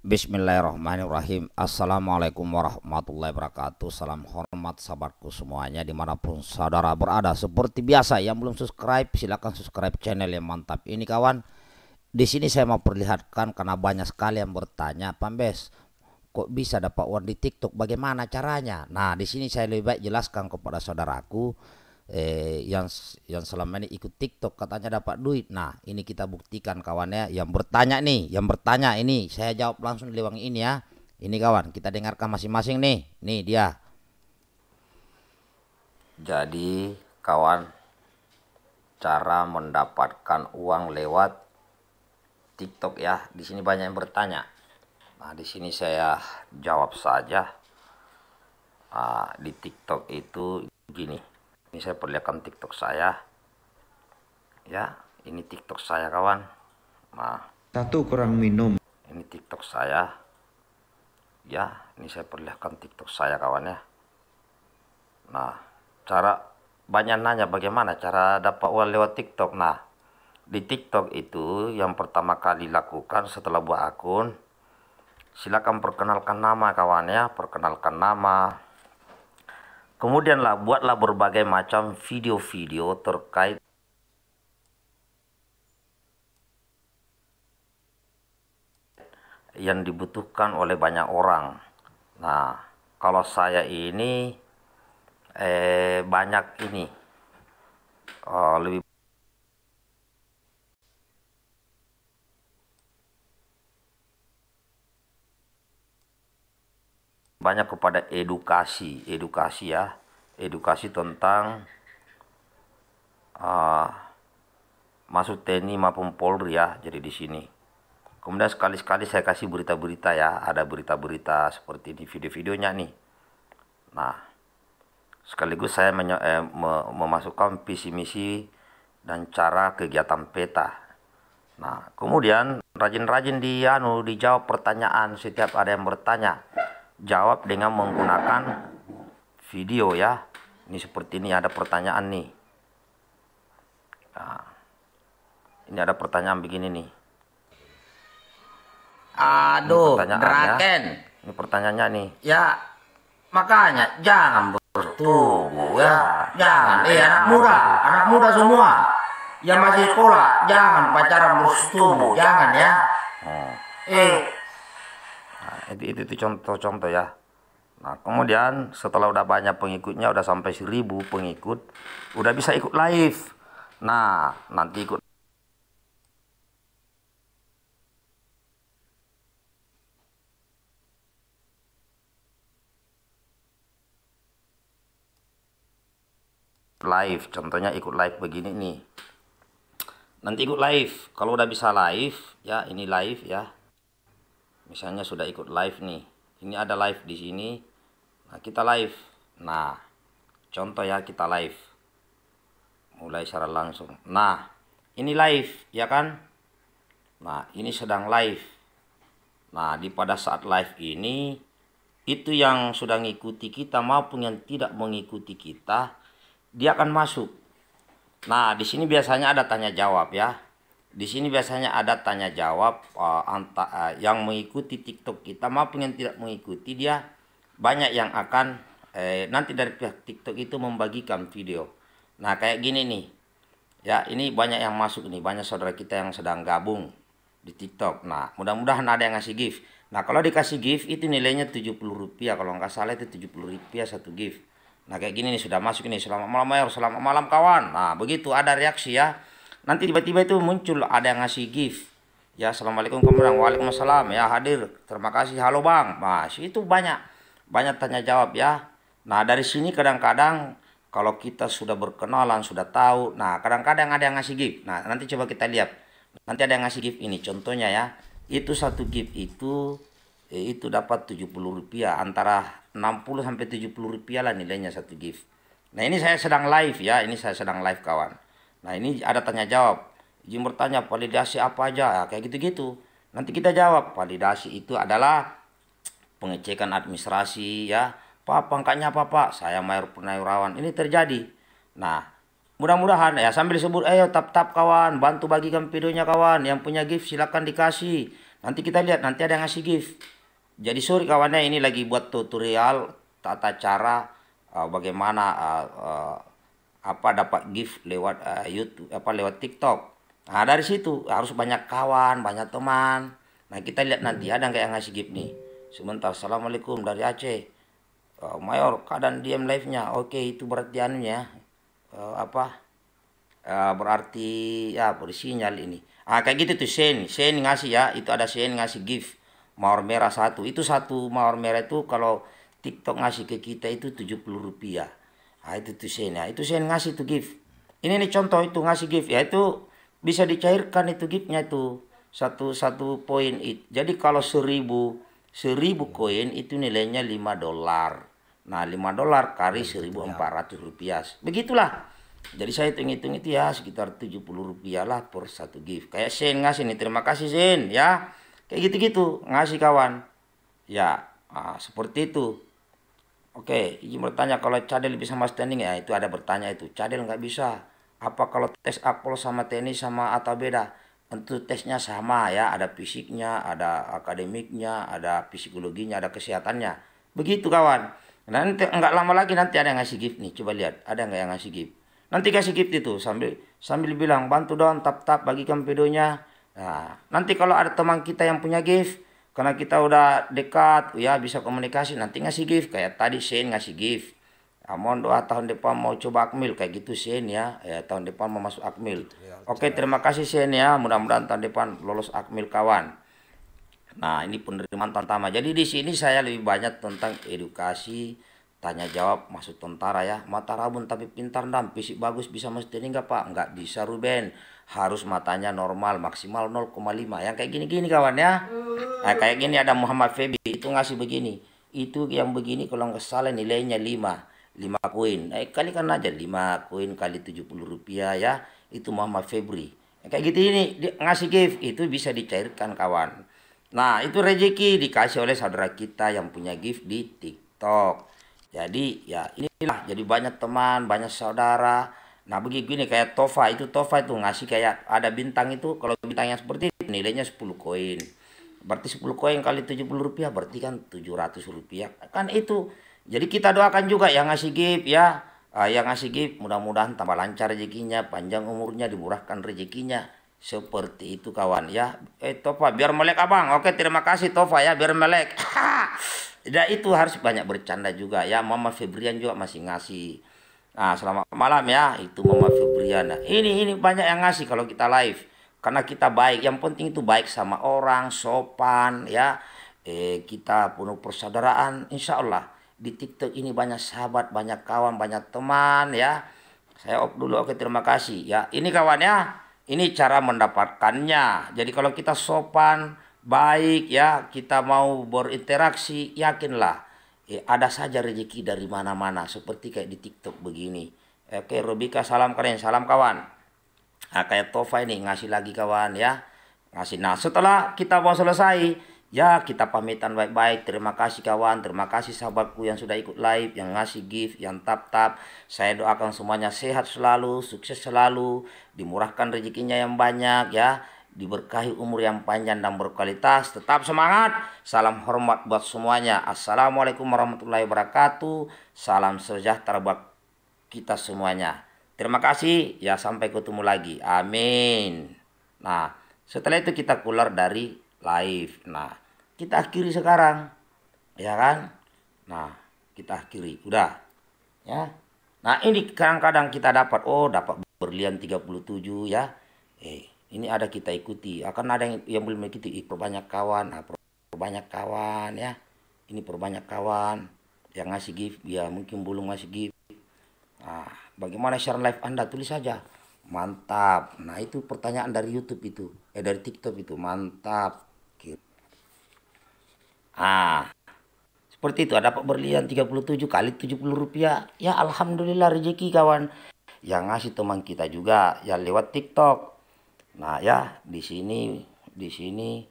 Bismillahirrahmanirrahim Assalamualaikum warahmatullahi wabarakatuh Salam hormat sahabatku semuanya Dimanapun saudara berada Seperti biasa yang belum subscribe silahkan subscribe channel yang mantap Ini kawan di sini saya mau perlihatkan Karena banyak sekali yang bertanya Pambes kok bisa dapat uang di tiktok bagaimana caranya Nah di sini saya lebih baik jelaskan kepada saudaraku eh, yang yang selama ini ikut TikTok katanya dapat duit. Nah, ini kita buktikan kawannya yang bertanya nih, yang bertanya ini saya jawab langsung di ini ya. Ini kawan, kita dengarkan masing-masing nih. Nih dia. Jadi, kawan cara mendapatkan uang lewat TikTok ya. Di sini banyak yang bertanya. Nah, di sini saya jawab saja. Nah, di TikTok itu gini ini saya perlihatkan tiktok saya ya ini tiktok saya kawan nah satu kurang minum ini tiktok saya ya ini saya perlihatkan tiktok saya kawan ya nah cara banyak nanya bagaimana cara dapat uang lewat tiktok nah di tiktok itu yang pertama kali lakukan setelah buat akun silakan perkenalkan nama kawan ya perkenalkan nama Kemudianlah buatlah berbagai macam video-video terkait yang dibutuhkan oleh banyak orang. Nah, kalau saya ini eh, banyak ini oh, lebih banyak kepada edukasi, edukasi ya, edukasi tentang uh, ah, masuk TNI maupun Polri ya, jadi di sini. Kemudian sekali-sekali saya kasih berita-berita ya, ada berita-berita seperti di video-videonya nih. Nah, sekaligus saya eh, memasukkan visi misi dan cara kegiatan peta. Nah, kemudian rajin-rajin di anu dijawab pertanyaan setiap ada yang bertanya jawab dengan menggunakan video ya ini seperti ini ada pertanyaan nih nah, ini ada pertanyaan begini nih aduh ini ya. draken ini pertanyaannya nih ya makanya jangan bertubuh ya. ya jangan eh anak muda anak muda semua yang masih sekolah jangan pacaran bertubuh jangan ya hmm. eh itu, itu, itu contoh-contoh ya nah kemudian setelah udah banyak pengikutnya udah sampai seribu pengikut udah bisa ikut live nah nanti ikut live contohnya ikut live begini nih nanti ikut live kalau udah bisa live ya ini live ya misalnya sudah ikut live nih ini ada live di sini nah kita live nah contoh ya kita live mulai secara langsung nah ini live ya kan nah ini sedang live nah di pada saat live ini itu yang sudah mengikuti kita maupun yang tidak mengikuti kita dia akan masuk nah di sini biasanya ada tanya jawab ya di sini biasanya ada tanya jawab uh, eh, anta, uh, yang mengikuti TikTok kita maupun yang tidak mengikuti dia banyak yang akan eh, nanti dari pihak TikTok itu membagikan video. Nah, kayak gini nih. Ya, ini banyak yang masuk nih, banyak saudara kita yang sedang gabung di TikTok. Nah, mudah-mudahan ada yang ngasih gift. Nah, kalau dikasih gift itu nilainya Rp70 kalau nggak salah itu Rp70 satu gift. Nah, kayak gini nih sudah masuk nih. Selamat malam ya, selamat malam kawan. Nah, begitu ada reaksi ya nanti tiba-tiba itu muncul ada yang ngasih gift ya assalamualaikum kamu waalaikumsalam ya hadir terima kasih halo bang masih itu banyak banyak tanya jawab ya nah dari sini kadang-kadang kalau kita sudah berkenalan sudah tahu nah kadang-kadang ada yang ngasih gift nah nanti coba kita lihat nanti ada yang ngasih gift ini contohnya ya itu satu gift itu eh, itu dapat 70 rupiah antara 60 sampai 70 rupiah lah nilainya satu gift nah ini saya sedang live ya ini saya sedang live kawan Nah ini ada tanya jawab. Izin bertanya validasi apa aja ya, kayak gitu-gitu. Nanti kita jawab validasi itu adalah pengecekan administrasi ya. Pak pangkatnya apa pak? Saya mayor penayurawan. Ini terjadi. Nah mudah-mudahan ya sambil sebut ayo tap-tap kawan bantu bagikan videonya kawan yang punya gift silahkan dikasih nanti kita lihat nanti ada yang ngasih gift jadi sorry kawannya ini lagi buat tutorial tata cara uh, bagaimana uh, uh, apa dapat gift lewat uh, YouTube apa lewat TikTok nah dari situ harus banyak kawan banyak teman nah kita lihat nanti hmm. ada nggak yang ngasih gift nih Sementara assalamualaikum dari Aceh uh, Mayor keadaan diam live nya oke itu berarti anunya uh, apa uh, berarti ya bersinyal ini ah kayak gitu tuh sen sen ngasih ya itu ada sen ngasih gift mawar merah satu itu satu mawar merah itu kalau TikTok ngasih ke kita itu 70 rupiah Nah, itu tuh senya itu sen ngasih tuh gift Ini nih contoh itu ngasih gift ya itu bisa dicairkan itu giftnya itu satu satu poin it. Jadi kalau seribu seribu koin itu nilainya lima dolar. Nah, lima dolar kali iya, gitu, ratus ya. rupiah. Begitulah. Jadi saya hitung-hitung itu ya sekitar tujuh puluh rupiah lah per satu gift. Kayak Sen ngasih nih, terima kasih Sen ya. Kayak gitu-gitu, ngasih kawan. Ya, nah, seperti itu. Oke, izin bertanya kalau cadel bisa mas tanding ya itu ada bertanya itu. Cadel nggak bisa. Apa kalau tes akpol sama tenis sama atau beda? Tentu tesnya sama ya, ada fisiknya, ada akademiknya, ada psikologinya, ada kesehatannya. Begitu kawan. Nanti nggak lama lagi nanti ada yang ngasih gift nih. Coba lihat, ada nggak yang ngasih gift? Nanti kasih gift itu sambil sambil bilang bantu dong tap tap bagikan videonya. Nah, nanti kalau ada teman kita yang punya gift karena kita udah dekat ya bisa komunikasi nanti ngasih gift kayak tadi Shane ngasih gift Amon ya, doa tahun depan mau coba akmil kayak gitu Shane ya ya tahun depan mau masuk akmil ya, oke terima kasih Shane ya mudah-mudahan tahun depan lolos akmil kawan nah ini penerimaan tantama jadi di sini saya lebih banyak tentang edukasi tanya jawab masuk tentara ya mata rabun tapi pintar dan fisik bagus bisa masuk ini nggak pak nggak bisa Ruben harus matanya normal maksimal 0,5 yang kayak gini-gini kawan ya nah, kayak gini ada Muhammad Febi itu ngasih begini itu yang begini kalau nggak salah nilainya 5 5 koin eh, kan aja 5 koin kali 70 rupiah ya itu Muhammad Febri nah, kayak gitu ini ngasih gift itu bisa dicairkan kawan nah itu rezeki dikasih oleh saudara kita yang punya gift di TikTok jadi ya inilah jadi banyak teman banyak saudara Nah begini kayak Tofa itu Tofa itu ngasih kayak ada bintang itu kalau bintangnya seperti ini nilainya 10 koin. Berarti 10 koin kali 70 rupiah berarti kan 700 rupiah. Kan itu. Jadi kita doakan juga yang ngasih gift ya. Uh, yang ngasih gift mudah-mudahan tambah lancar rezekinya, panjang umurnya, dimurahkan rezekinya. Seperti itu kawan ya. Eh Tofa biar melek abang. Oke terima kasih Tofa ya biar melek. tidak nah, itu harus banyak bercanda juga ya. Mama Febrian juga masih ngasih Nah, selamat malam ya. Itu Mama Febriana. Ini ini banyak yang ngasih kalau kita live. Karena kita baik, yang penting itu baik sama orang, sopan ya. Eh, kita penuh persaudaraan insya Allah. Di TikTok ini banyak sahabat, banyak kawan, banyak teman ya. Saya op dulu. Oke, terima kasih ya. Ini kawan ya. Ini cara mendapatkannya. Jadi kalau kita sopan, baik ya, kita mau berinteraksi, yakinlah eh, ada saja rezeki dari mana-mana seperti kayak di TikTok begini. Oke, Robika salam keren, salam kawan. Nah, kayak Tova ini ngasih lagi kawan ya. Ngasih. Nah, setelah kita mau selesai, ya kita pamitan baik-baik. Terima kasih kawan, terima kasih sahabatku yang sudah ikut live, yang ngasih gift, yang tap-tap. Saya doakan semuanya sehat selalu, sukses selalu, dimurahkan rezekinya yang banyak ya diberkahi umur yang panjang dan berkualitas. Tetap semangat. Salam hormat buat semuanya. Assalamualaikum warahmatullahi wabarakatuh. Salam sejahtera buat kita semuanya. Terima kasih. Ya sampai ketemu lagi. Amin. Nah, setelah itu kita keluar dari live. Nah, kita akhiri sekarang. Ya kan? Nah, kita akhiri. Udah. Ya. Nah, ini kadang-kadang kita dapat oh dapat berlian 37 ya. Eh, ini ada kita ikuti akan ada yang, yang belum mengikuti Ih, perbanyak kawan nah, perbanyak kawan ya ini perbanyak kawan yang ngasih gift ya mungkin belum ngasih gift nah, bagaimana share live anda tulis saja mantap nah itu pertanyaan dari YouTube itu eh dari TikTok itu mantap ah seperti itu ada dapat berlian 37 kali 70 rupiah ya alhamdulillah rezeki kawan yang ngasih teman kita juga ya lewat TikTok Nah ya di sini di sini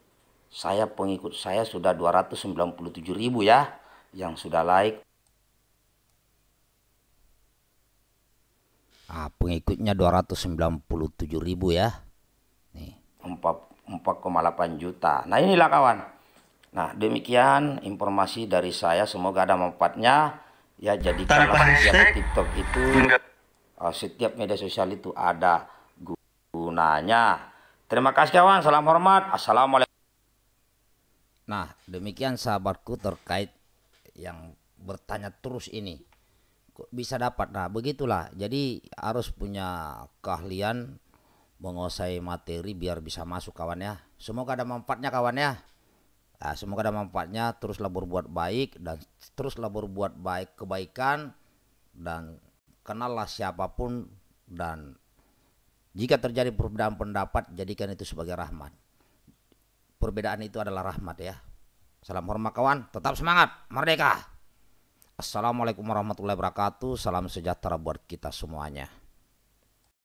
saya pengikut saya sudah 297 ribu ya yang sudah like. Ah, pengikutnya 297 ribu ya. Nih. 4,8 juta. Nah inilah kawan. Nah demikian informasi dari saya semoga ada manfaatnya. Ya jadikanlah setiap TikTok itu eh, setiap media sosial itu ada gunanya. Terima kasih kawan, salam hormat. Assalamualaikum. Nah, demikian sahabatku terkait yang bertanya terus ini. Bisa dapat. Nah, begitulah. Jadi harus punya keahlian menguasai materi biar bisa masuk kawan ya. Semoga ada manfaatnya kawan ya. Nah, semoga ada manfaatnya, teruslah berbuat baik dan teruslah berbuat baik kebaikan dan kenallah siapapun dan jika terjadi perbedaan pendapat, jadikan itu sebagai rahmat. Perbedaan itu adalah rahmat ya. Salam hormat kawan, tetap semangat, merdeka. Assalamualaikum warahmatullahi wabarakatuh, salam sejahtera buat kita semuanya.